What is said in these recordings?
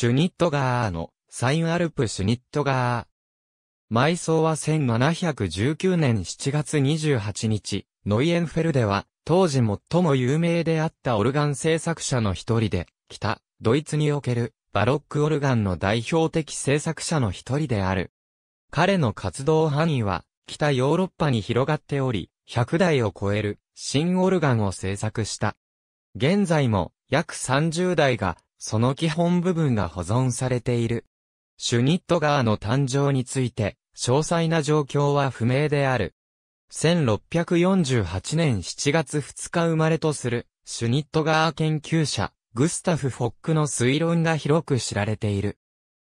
シュニットガーのサインアルプシュニットガー。埋葬は1719年7月28日、ノイエンフェルでは、当時最も有名であったオルガン製作者の一人で、北、ドイツにおけるバロックオルガンの代表的製作者の一人である。彼の活動範囲は、北ヨーロッパに広がっており、100台を超える新オルガンを製作した。現在も約30台がその基本部分が保存されている。シュニットガーの誕生について、詳細な状況は不明である。1648年7月2日生まれとする、シュニットガー研究者、グスタフ・フォックの推論が広く知られている。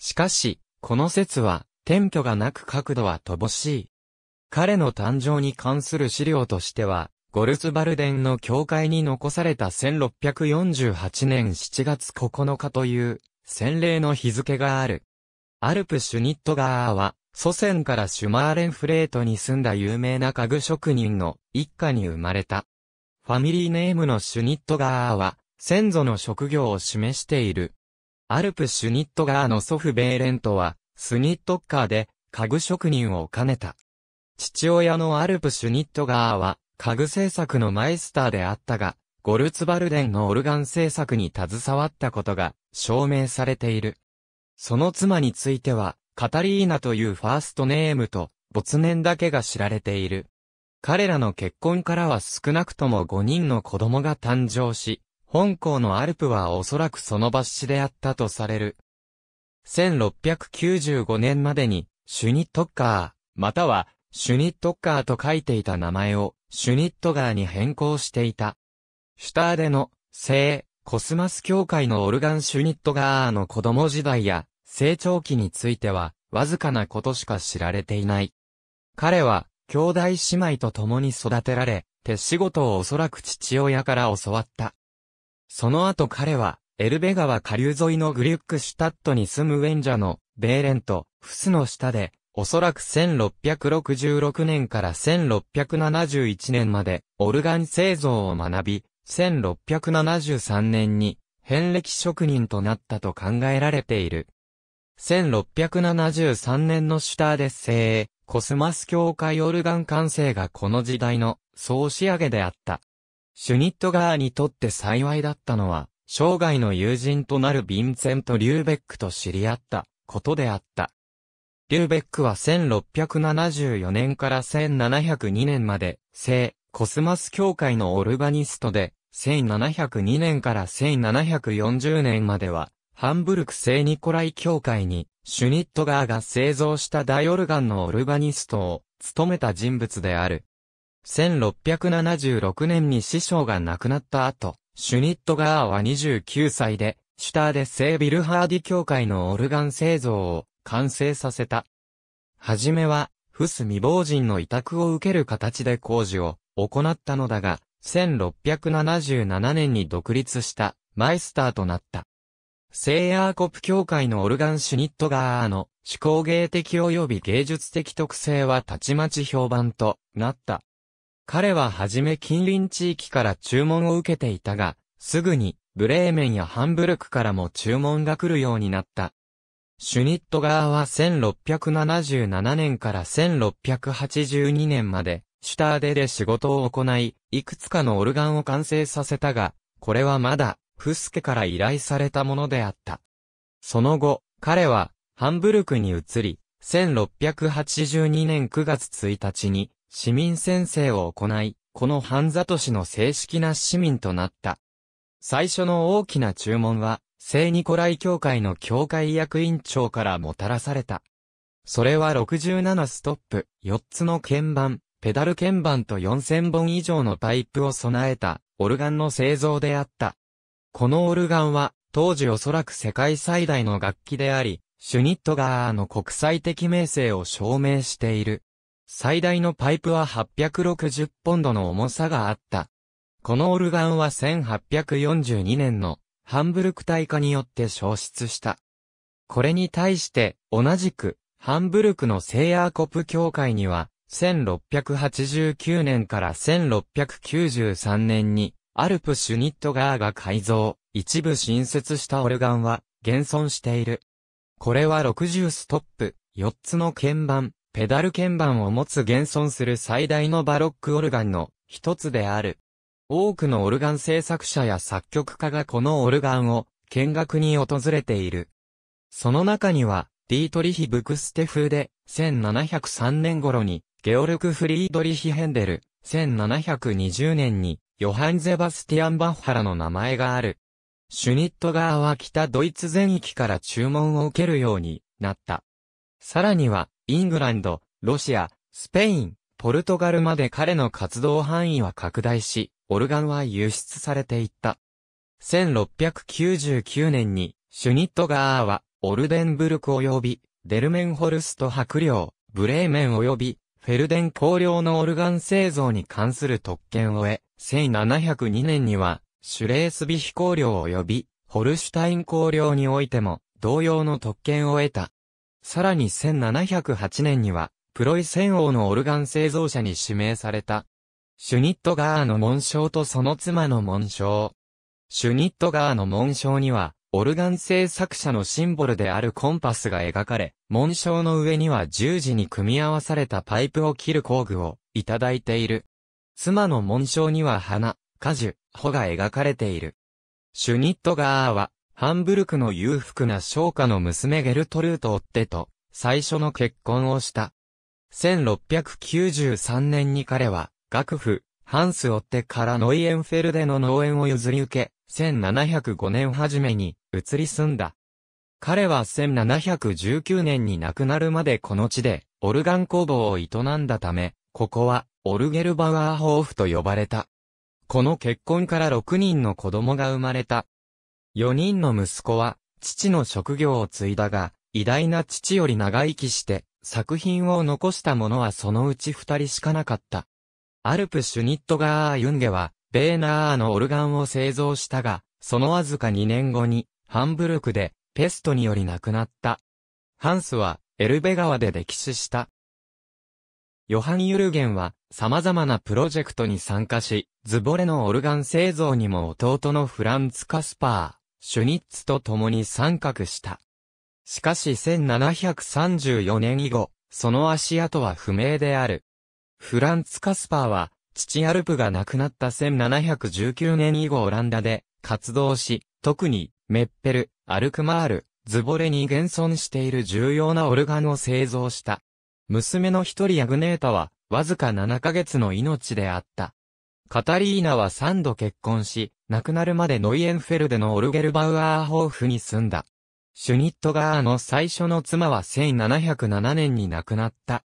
しかし、この説は、転居がなく角度は乏しい。彼の誕生に関する資料としては、ゴルツバルデンの教会に残された1648年7月9日という洗礼の日付がある。アルプシュニットガーは祖先からシュマーレンフレートに住んだ有名な家具職人の一家に生まれた。ファミリーネームのシュニットガーは先祖の職業を示している。アルプシュニットガーの祖父ベーレントはスニットッカーで家具職人を兼ねた。父親のアルプシュニットガーは家具製作のマイスターであったが、ゴルツバルデンのオルガン製作に携わったことが証明されている。その妻については、カタリーナというファーストネームと、没年だけが知られている。彼らの結婚からは少なくとも5人の子供が誕生し、本校のアルプはおそらくその抜子であったとされる。1695年までに、シュニットッカー、または、シュニットッカーと書いていた名前を、シュニットガーに変更していた。シュターデの、聖、コスマス教会のオルガン・シュニットガーの子供時代や、成長期については、わずかなことしか知られていない。彼は、兄弟姉妹と共に育てられ、手仕事をおそらく父親から教わった。その後彼は、エルベ川下流沿いのグリュックシュタットに住むウェンジャの、ベーレンと、フスの下で、おそらく1666年から1671年まで、オルガン製造を学び、1673年に、遍歴職人となったと考えられている。1673年のシュターデッセイ、コスマス教会オルガン完成がこの時代の総仕上げであった。シュニットガーにとって幸いだったのは、生涯の友人となるヴィンセント・リューベックと知り合ったことであった。リューベックは1674年から1702年まで、聖、コスマス教会のオルガニストで、1702年から1740年までは、ハンブルク聖ニコライ教会に、シュニットガーが製造した大オルガンのオルガニストを、務めた人物である。1676年に師匠が亡くなった後、シュニットガーは29歳で、シュターで聖ビルハーディ教会のオルガン製造を完成させた。はじめは、フス未亡人の委託を受ける形で工事を行ったのだが、1677年に独立したマイスターとなった。セイヤーコプ協会のオルガンシュニットガーの思考芸的及び芸術的特性はたちまち評判となった。彼ははじめ近隣地域から注文を受けていたが、すぐにブレーメンやハンブルクからも注文が来るようになった。シュニット側は1677年から1682年まで、シュターデで仕事を行い、いくつかのオルガンを完成させたが、これはまだ、フスケから依頼されたものであった。その後、彼は、ハンブルクに移り、1682年9月1日に、市民宣誓を行い、このハンザ都市の正式な市民となった。最初の大きな注文は、聖ニコライ教会の教会役員長からもたらされた。それは67ストップ、4つの鍵盤、ペダル鍵盤と4000本以上のパイプを備えた、オルガンの製造であった。このオルガンは、当時おそらく世界最大の楽器であり、シュニットガーの国際的名声を証明している。最大のパイプは860ポンドの重さがあった。このオルガンは1842年のハンブルク大化によって消失した。これに対して同じくハンブルクのセイヤーコプ教会には1689年から1693年にアルプシュニットガーが改造、一部新設したオルガンは現存している。これは60ストップ、4つの鍵盤、ペダル鍵盤を持つ現存する最大のバロックオルガンの一つである。多くのオルガン製作者や作曲家がこのオルガンを見学に訪れている。その中には、ディートリヒ・ブクステフで、1703年頃に、ゲオルク・フリードリヒ・ヘンデル、1720年に、ヨハン・ゼバスティアン・バッハラの名前がある。シュニット側は北ドイツ全域から注文を受けるようになった。さらには、イングランド、ロシア、スペイン、ポルトガルまで彼の活動範囲は拡大し、オルガンは輸出されていった。1699年に、シュニットガーは、オルデンブルク及び、デルメンホルスト白領、ブレーメン及び、フェルデン公領のオルガン製造に関する特権を得、1702年には、シュレースビヒ公領及び、ホルシュタイン公領においても、同様の特権を得た。さらに1708年には、プロイセン王のオルガン製造者に指名された。シュニットガーの紋章とその妻の紋章。シュニットガーの紋章には、オルガン製作者のシンボルであるコンパスが描かれ、紋章の上には十字に組み合わされたパイプを切る工具をいただいている。妻の紋章には花、果樹、穂が描かれている。シュニットガーは、ハンブルクの裕福な商家の娘ゲルトルート・オッテと、最初の結婚をした。1693年に彼は、楽府、ハンス・追ってからノイエンフェルデの農園を譲り受け、1705年初めに移り住んだ。彼は1719年に亡くなるまでこの地で、オルガン工房を営んだため、ここは、オルゲルバワーホーフと呼ばれた。この結婚から6人の子供が生まれた。4人の息子は、父の職業を継いだが、偉大な父より長生きして、作品を残した者はそのうち二人しかなかった。アルプ・シュニットガー・ユンゲは、ベーナーのオルガンを製造したが、そのわずか2年後に、ハンブルクで、ペストにより亡くなった。ハンスは、エルベ川で溺死した。ヨハン・ユルゲンは、様々なプロジェクトに参加し、ズボレのオルガン製造にも弟のフランツ・カスパー、シュニッツと共に参画した。しかし1734年以後、その足跡は不明である。フランツ・カスパーは、父アルプが亡くなった1719年以後オランダで活動し、特にメッペル、アルクマール、ズボレに現存している重要なオルガンを製造した。娘の一人ヤグネータは、わずか7ヶ月の命であった。カタリーナは3度結婚し、亡くなるまでノイエンフェルデのオルゲルバウアーホーフに住んだ。シュニットガーの最初の妻は1707年に亡くなった。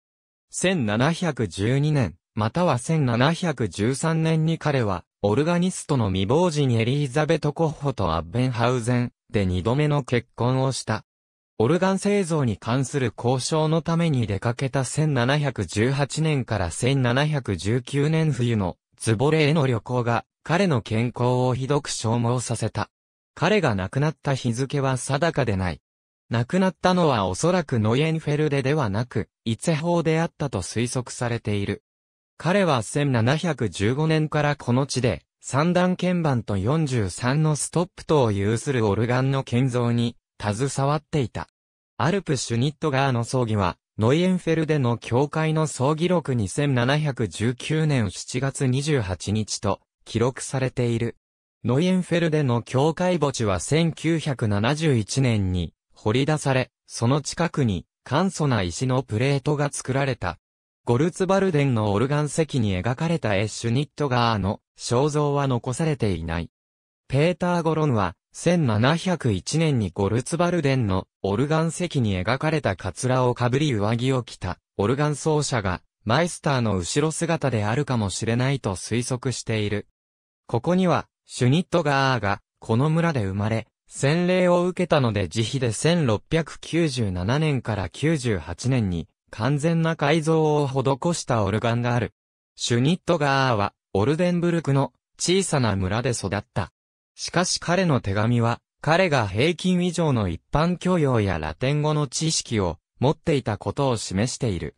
1712年、または1713年に彼は、オルガニストの未亡人エリーザベト・コッホとアッベンハウゼンで二度目の結婚をした。オルガン製造に関する交渉のために出かけた1718年から1719年冬のズボレへの旅行が彼の健康をひどく消耗させた。彼が亡くなった日付は定かでない。亡くなったのはおそらくノイエンフェルデではなく、イツェホーであったと推測されている。彼は1715年からこの地で、三段鍵盤と43のストップとを有するオルガンの建造に、携わっていた。アルプ・シュニットガーの葬儀は、ノイエンフェルデの教会の葬儀録に1719年7月28日と記録されている。ノイエンフェルデの教会墓地は1971年に掘り出され、その近くに簡素な石のプレートが作られた。ゴルツバルデンのオルガン席に描かれたエッシュニットガーの肖像は残されていない。ペーター・ゴロンは1701年にゴルツバルデンのオルガン席に描かれたカツラをかぶり上着を着たオルガン奏者がマイスターの後ろ姿であるかもしれないと推測している。ここにはシュニットガーが、この村で生まれ、洗礼を受けたので慈悲で1697年から98年に、完全な改造を施したオルガンがある。シュニットガーは、オルデンブルクの小さな村で育った。しかし彼の手紙は、彼が平均以上の一般教養やラテン語の知識を持っていたことを示している。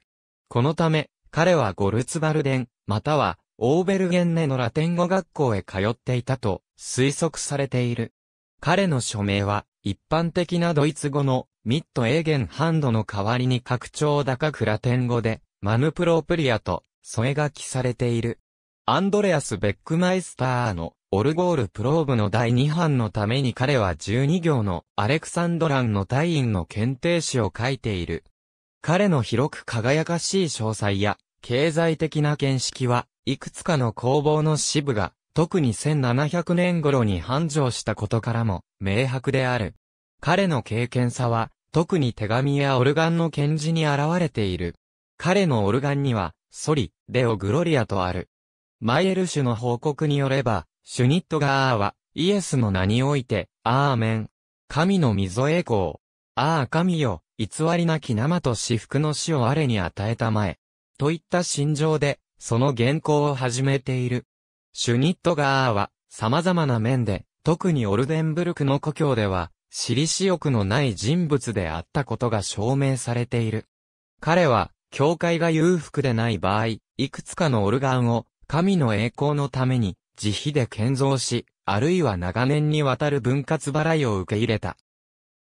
このため、彼はゴルツバルデン、またはオーベルゲンネのラテン語学校へ通っていたと推測されている。彼の署名は、一般的なドイツ語のミッドエーゲンハンドの代わりに拡張高くラテン語で、マヌプロプリアと添え書きされている。アンドレアス・ベックマイスターのオルゴールプローブの第2版のために彼は12行のアレクサンドランの隊員の検定誌を書いている。彼の広く輝かしい詳細や経済的な見識はいくつかの工房の支部が、特に1700年頃に繁盛したことからも、明白である。彼の経験さは、特に手紙やオルガンの検字に現れている。彼のオルガンには、ソリ、デオ・グロリアとある。マイエルシュの報告によれば、シュニットガーは、イエスの名において、アーメン。神の溝栄光。ああ神よ、偽りなき生と私服の死を我に与えたまえ。といった心情で、その原稿を始めている。シュニットガーは、様々な面で、特にオルデンブルクの故郷では、私利私欲のない人物であったことが証明されている。彼は、教会が裕福でない場合、いくつかのオルガンを、神の栄光のために、自費で建造し、あるいは長年にわたる分割払いを受け入れた。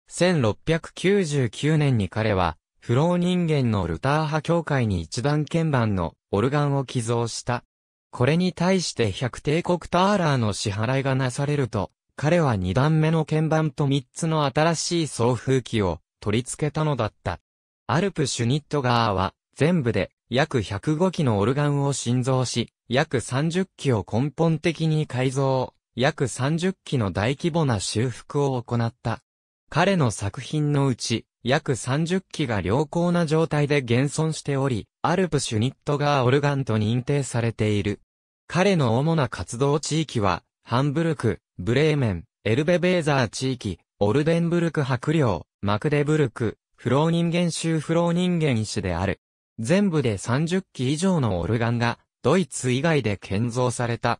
1699年に彼は、フロー人間のルター派教会に一番鍵盤のオルガンを寄贈した。これに対して100帝国ターラーの支払いがなされると、彼は2段目の鍵盤と3つの新しい送風機を取り付けたのだった。アルプシュニットガーは全部で約105機のオルガンを新造し、約30機を根本的に改造、約30機の大規模な修復を行った。彼の作品のうち、約30機が良好な状態で現存しており、アルプシュニットガーオルガンと認定されている。彼の主な活動地域は、ハンブルク、ブレーメン、エルベベーザー地域、オルデンブルク白領、マクデブルク、フロー人間州フロー人間医師である。全部で30機以上のオルガンが、ドイツ以外で建造された。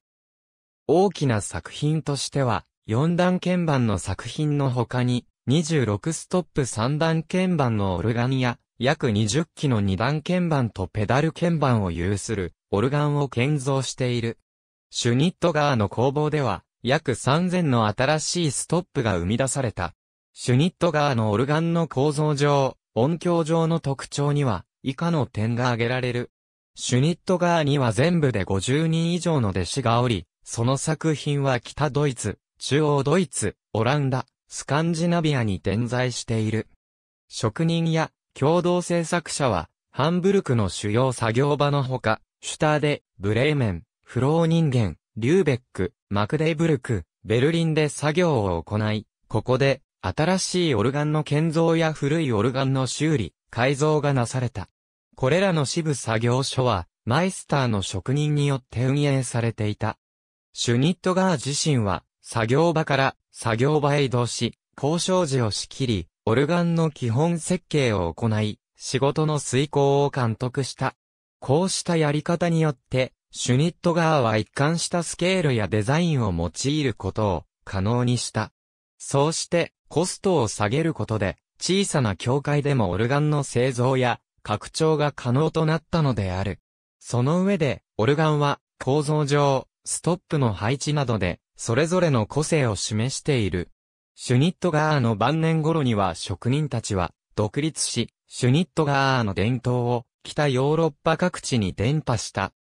大きな作品としては、四段鍵盤の作品の他に、26ストップ3段鍵盤のオルガンや、約20機の2段鍵盤とペダル鍵盤を有する、オルガンを建造している。シュニットガーの工房では、約3000の新しいストップが生み出された。シュニットガーのオルガンの構造上、音響上の特徴には、以下の点が挙げられる。シュニットガーには全部で50人以上の弟子がおり、その作品は北ドイツ、中央ドイツ、オランダ、スカンジナビアに点在している。職人や共同制作者は、ハンブルクの主要作業場のほか、シュターデ、ブレーメン、フロー人間、リューベック、マクデイブルク、ベルリンで作業を行い、ここで新しいオルガンの建造や古いオルガンの修理、改造がなされた。これらの支部作業所は、マイスターの職人によって運営されていた。シュニットガー自身は、作業場から作業場へ移動し、交渉時を仕切り、オルガンの基本設計を行い、仕事の遂行を監督した。こうしたやり方によって、シュニット側は一貫したスケールやデザインを用いることを可能にした。そうして、コストを下げることで、小さな教会でもオルガンの製造や拡張が可能となったのである。その上で、オルガンは構造上、ストップの配置などでそれぞれの個性を示している。シュニットガーの晩年頃には職人たちは独立し、シュニットガーの伝統を北ヨーロッパ各地に伝播した。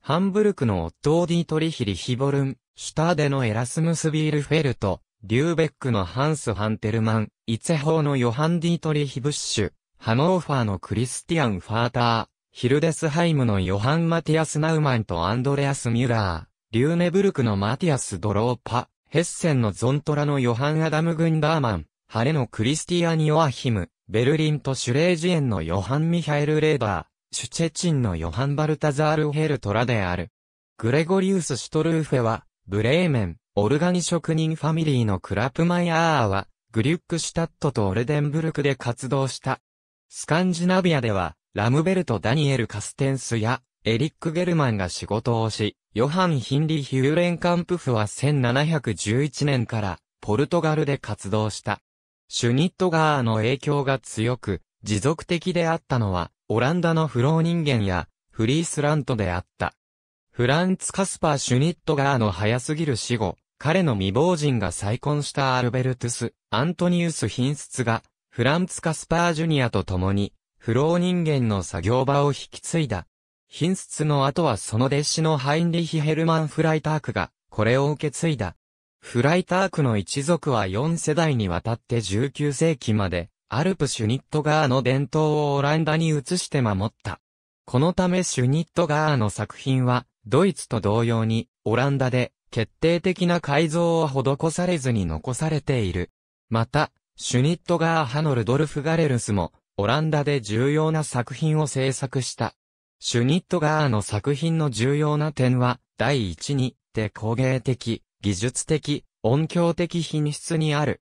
ハンブルクのオットー・ディートリヒリ・ヒボルン、シュターデのエラスムス・ビールフェルト、リューベックのハンス・ハンテルマン、イツェホーのヨハン・ディートリヒ・ブッシュ、ハノーファーのクリスティアン・ファーター、ヒルデスハイムのヨハン・マティアス・ナウマンとアンドレアス・ミュラー。リューネブルクのマティアス・ドローパ、ヘッセンのゾントラのヨハン・アダム・グンダーマン、ハレのクリスティアニ・オアヒム、ベルリンとシュレージエンのヨハン・ミハエル・レーダー、シュチェチンのヨハン・バルタザール・ヘルトラである。グレゴリウス・シュトルーフェは、ブレーメン、オルガニ職人ファミリーのクラプマイアーは、グリュックシュタットとオルデンブルクで活動した。スカンジナビアでは、ラムベルト・ダニエル・カステンスや、エリック・ゲルマンが仕事をし、ヨハン・ヒンリヒューレンカンプフは1711年からポルトガルで活動した。シュニットガーの影響が強く、持続的であったのは、オランダの不老人間やフリースラントであった。フランツ・カスパー・シュニットガーの早すぎる死後、彼の未亡人が再婚したアルベルトゥス、アントニウス・ヒンスツが、フランツ・カスパー・ジュニアと共に、不老人間の作業場を引き継いだ。品質の後はその弟子のハインリヒ・ヘルマン・フライタークが、これを受け継いだ。フライタークの一族は4世代にわたって19世紀まで、アルプシュニットガーの伝統をオランダに移して守った。このためシュニットガーの作品は、ドイツと同様に、オランダで、決定的な改造を施されずに残されている。また、シュニットガー派のルドルフ・ガレルスも、オランダで重要な作品を制作した。シュニットガーの作品の重要な点は、第一に、手工芸的、技術的、音響的品質にある。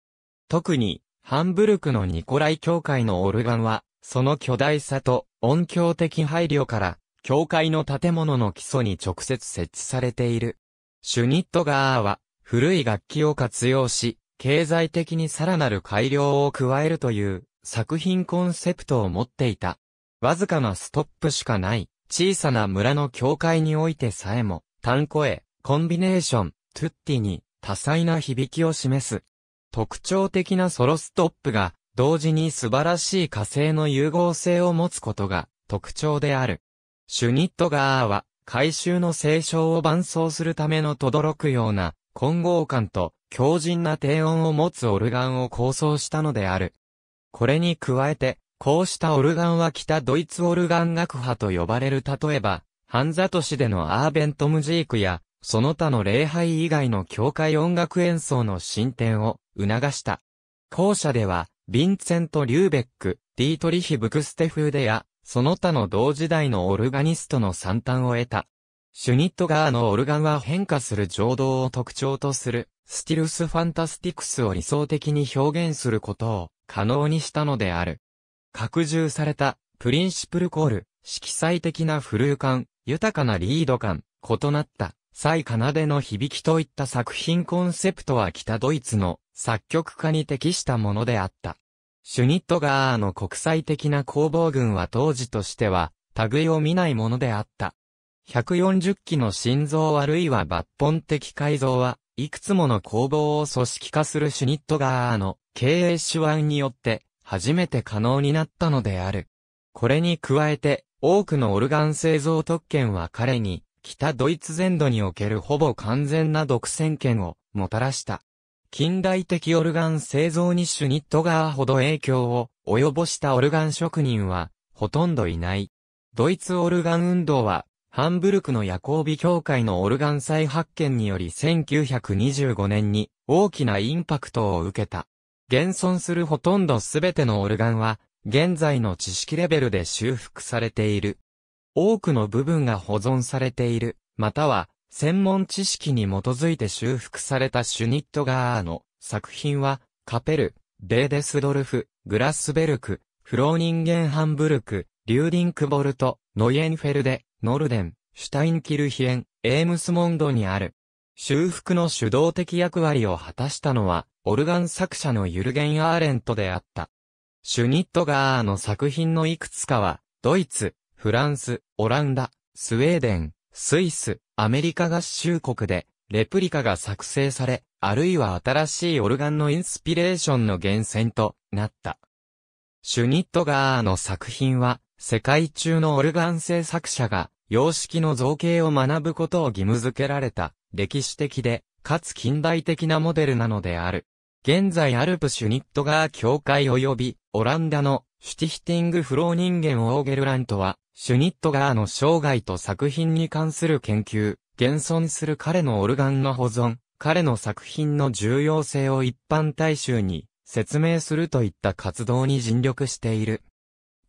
特に、ハンブルクのニコライ教会のオルガンは、その巨大さと音響的配慮から、教会の建物の基礎に直接設置されている。シュニットガーは、古い楽器を活用し、経済的にさらなる改良を加えるという作品コンセプトを持っていた。わずかなストップしかない、小さな村の境界においてさえも、単声、コンビネーション、トゥッティに多彩な響きを示す。特徴的なソロストップが、同時に素晴らしい火星の融合性を持つことが特徴である。シュニットガーは、回収の清唱を伴奏するための轟くような混合感と強靭な低音を持つオルガンを構想したのである。これに加えて、こうしたオルガンは北ドイツオルガン楽派と呼ばれる例えば、ハンザ都市でのアーベントムジークや、その他の礼拝以外の教会音楽演奏の進展を促した。校舎では、ヴィンセント・リューベック、ディートリヒ・ブクステフーデや、その他の同時代のオルガニストの参端を得た。シュニットガーのオルガンは変化する情動を特徴とする、スティルス・ファンタスティクスを理想的に表現することを可能にしたのである。拡充された、プリンシプルコール、色彩的なフルー感、豊かなリード感、異なった、再奏での響きといった作品コンセプトは北ドイツの作曲家に適したものであった。シュニットガーの国際的な工房群は当時としては、類を見ないものであった。140機の心臓あるいは抜本的改造は、いくつもの工房を組織化するシュニットガーの経営手腕によって初めて可能になったのである。これに加えて、多くのオルガン製造特権は彼に、北ドイツ全土におけるほぼ完全な独占権をもたらした。近代的オルガン製造にシュニットガーほど影響を及ぼしたオルガン職人はほとんどいない。ドイツオルガン運動はハンブルクの夜行美協会のオルガン再発見により1925年に大きなインパクトを受けた。現存するほとんどすべてのオルガンは、現在の知識レベルで修復されている。多くの部分が保存されている、または、専門知識に基づいて修復されたシュニットガーの作品は、カペル、デーデスドルフ、グラスベルク、フローニンゲンハンブルク、リューディンクボルト、ノイエンフェルデ、ノルデン、シュタインキルヒエン、エームスモンドにある。修復の主導的役割を果たしたのは、オルガン作者のユルゲン・アーレントであった。シュニットガーの作品のいくつかは、ドイツ、フランス、オランダ、スウェーデン、スイス、アメリカ合衆国で、レプリカが作成され、あるいは新しいオルガンのインスピレーションの源泉となった。シュニットガーの作品は、世界中のオルガン製作者が、様式の造形を学ぶことを義務付けられた、歴史的で、かつ近代的なモデルなのである。現在アルプシュニットガー協会及び、オランダのシュティヒティングフロー人間オーゲルラントは、シュニットガーの生涯と作品に関する研究、現存する彼のオルガンの保存、彼の作品の重要性を一般大衆に説明するといった活動に尽力している。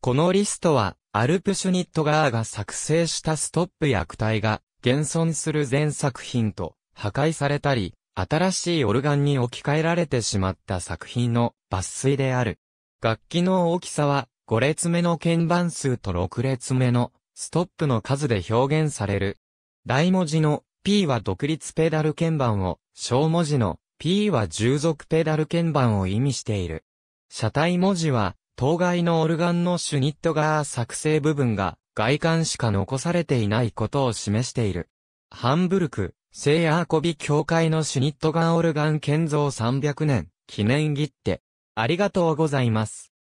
このリストは、アルプシュニットガーが作成したストップ役体が、現存する全作品と、破壊されたり、新しいオルガンに置き換えられてしまった作品の抜粋である。楽器の大きさは5列目の鍵盤数と6列目のストップの数で表現される。大文字の P は独立ペダル鍵盤を、小文字の P は従属ペダル鍵盤を意味している。車体文字は、当該のオルガンのシュニットガー作成部分が外観しか残されていないことを示している。ハンブルク、聖アーコビ教会のシュニットガンオルガン建造300年記念切手。ありがとうございます。